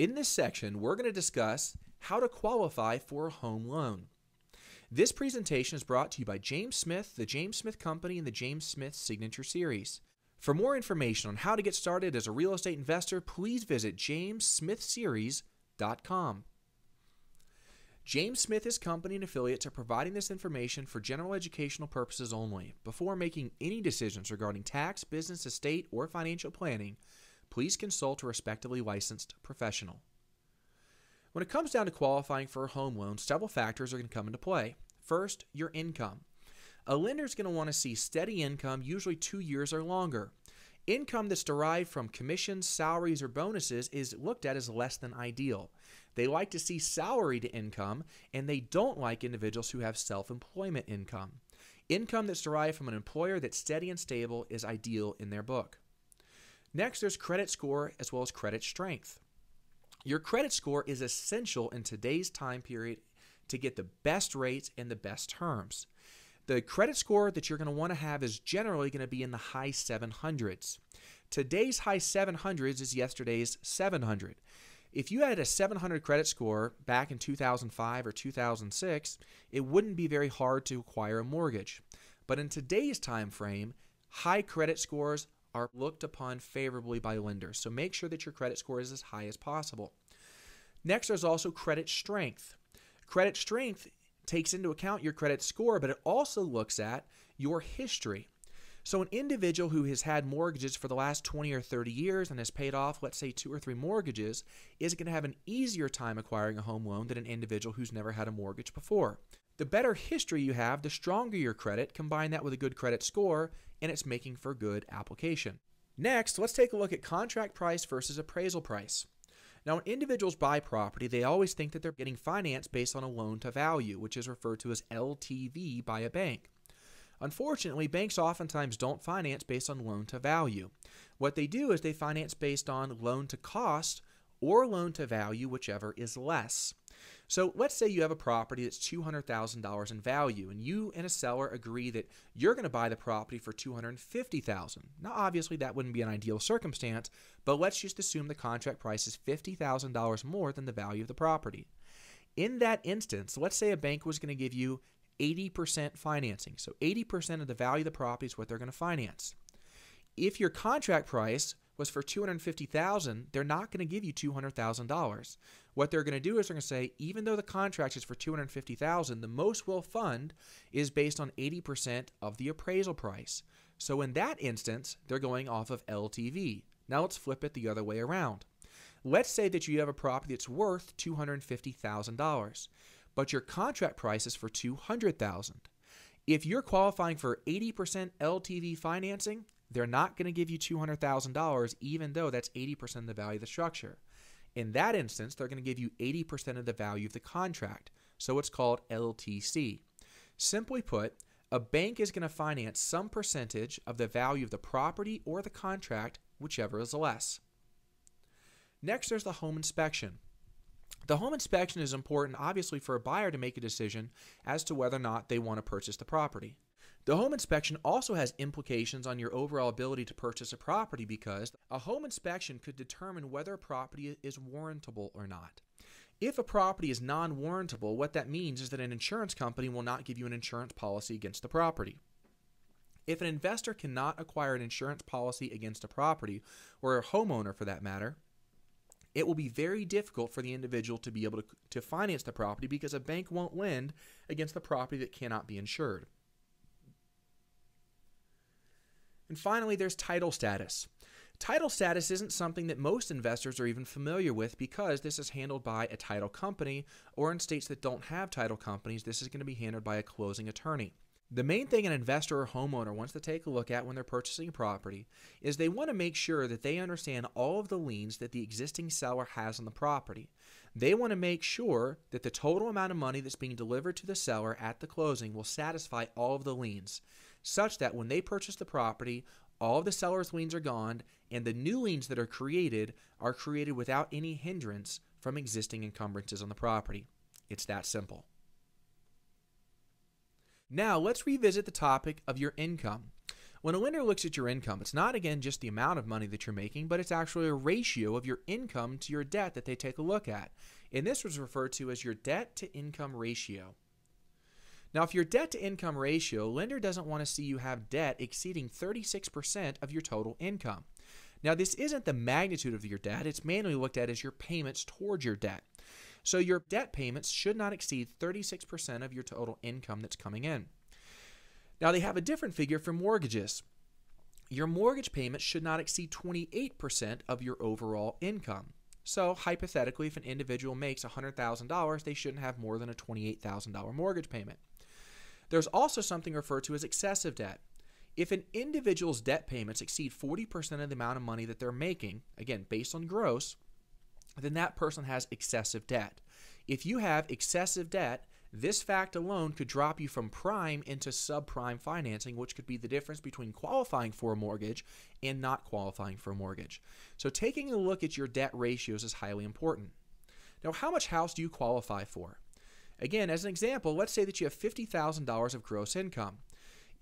In this section, we're going to discuss how to qualify for a home loan. This presentation is brought to you by James Smith, the James Smith Company, and the James Smith Signature Series. For more information on how to get started as a real estate investor, please visit jamessmithseries.com. James Smith his company and affiliates are providing this information for general educational purposes only. Before making any decisions regarding tax, business, estate, or financial planning, please consult a respectively licensed professional. When it comes down to qualifying for a home loan, several factors are going to come into play. First, your income. A lender is going to want to see steady income, usually two years or longer. Income that's derived from commissions, salaries, or bonuses is looked at as less than ideal. They like to see salary to income, and they don't like individuals who have self employment income. Income that's derived from an employer that's steady and stable is ideal in their book. Next, there's credit score as well as credit strength. Your credit score is essential in today's time period to get the best rates and the best terms. The credit score that you're going to want to have is generally going to be in the high 700s. Today's high 700s is yesterday's 700. If you had a 700 credit score back in 2005 or 2006, it wouldn't be very hard to acquire a mortgage. But in today's time frame, high credit scores are looked upon favorably by lenders. So make sure that your credit score is as high as possible. Next, there's also credit strength. Credit strength takes into account your credit score, but it also looks at your history. So, an individual who has had mortgages for the last 20 or 30 years and has paid off, let's say, two or three mortgages, is going to have an easier time acquiring a home loan than an individual who's never had a mortgage before. The better history you have, the stronger your credit, combine that with a good credit score, and it's making for good application. Next, let's take a look at contract price versus appraisal price. Now, when individuals buy property, they always think that they're getting finance based on a loan to value, which is referred to as LTV by a bank. Unfortunately, banks oftentimes don't finance based on loan to value. What they do is they finance based on loan to cost or loan to value, whichever is less. So let's say you have a property that's $200,000 in value and you and a seller agree that you're going to buy the property for 250,000. dollars Now obviously that wouldn't be an ideal circumstance, but let's just assume the contract price is $50,000 more than the value of the property. In that instance, let's say a bank was going to give you 80% financing. So 80% of the value of the property is what they're going to finance. If your contract price was for 250,000, they're not going to give you $200,000. What they're going to do is they're going to say even though the contract is for 250,000, the most we'll fund is based on 80% of the appraisal price. So in that instance, they're going off of LTV. Now let's flip it the other way around. Let's say that you have a property that's worth $250,000 but your contract price is for 200,000. If you're qualifying for 80% LTV financing, they're not going to give you $200,000 even though that's 80% of the value of the structure. In that instance, they're going to give you 80% of the value of the contract. So it's called LTC. Simply put, a bank is going to finance some percentage of the value of the property or the contract, whichever is less. Next, there's the home inspection. The home inspection is important, obviously, for a buyer to make a decision as to whether or not they want to purchase the property. The home inspection also has implications on your overall ability to purchase a property because a home inspection could determine whether a property is warrantable or not. If a property is non warrantable, what that means is that an insurance company will not give you an insurance policy against the property. If an investor cannot acquire an insurance policy against a property, or a homeowner for that matter, it will be very difficult for the individual to be able to, to finance the property because a bank won't lend against the property that cannot be insured. And finally, there's title status. Title status isn't something that most investors are even familiar with because this is handled by a title company, or in states that don't have title companies, this is going to be handled by a closing attorney. The main thing an investor or homeowner wants to take a look at when they're purchasing a property is they want to make sure that they understand all of the liens that the existing seller has on the property. They want to make sure that the total amount of money that's being delivered to the seller at the closing will satisfy all of the liens, such that when they purchase the property, all of the seller's liens are gone and the new liens that are created are created without any hindrance from existing encumbrances on the property. It's that simple. Now, let's revisit the topic of your income. When a lender looks at your income, it's not again just the amount of money that you're making, but it's actually a ratio of your income to your debt that they take a look at. And this was referred to as your debt to income ratio. Now, if your debt to income ratio, lender doesn't want to see you have debt exceeding 36% of your total income. Now, this isn't the magnitude of your debt, it's mainly looked at as your payments towards your debt. So your debt payments should not exceed 36% of your total income that's coming in. Now they have a different figure for mortgages. Your mortgage payments should not exceed 28% of your overall income. So, hypothetically, if an individual makes $100,000, they shouldn't have more than a $28,000 mortgage payment. There's also something referred to as excessive debt. If an individual's debt payments exceed 40% of the amount of money that they're making, again, based on gross, then that person has excessive debt. If you have excessive debt, this fact alone could drop you from prime into subprime financing, which could be the difference between qualifying for a mortgage and not qualifying for a mortgage. So, taking a look at your debt ratios is highly important. Now, how much house do you qualify for? Again, as an example, let's say that you have $50,000 of gross income.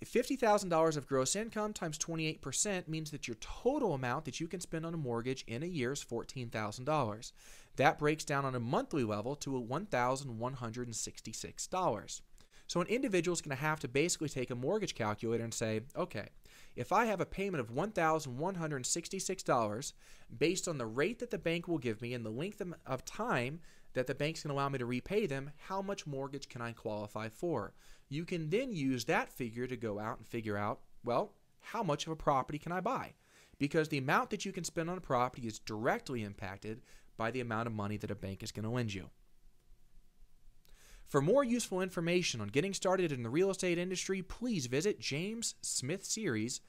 $50,000 of gross income times 28% means that your total amount that you can spend on a mortgage in a year is $14,000. That breaks down on a monthly level to $1,166. So an individual is going to have to basically take a mortgage calculator and say, okay, if I have a payment of $1,166 based on the rate that the bank will give me and the length of time that the bank's going to allow me to repay them, how much mortgage can I qualify for? you can then use that figure to go out and figure out, well, how much of a property can I buy? Because the amount that you can spend on a property is directly impacted by the amount of money that a bank is going to lend you. For more useful information on getting started in the real estate industry, please visit jamessmithseries.com.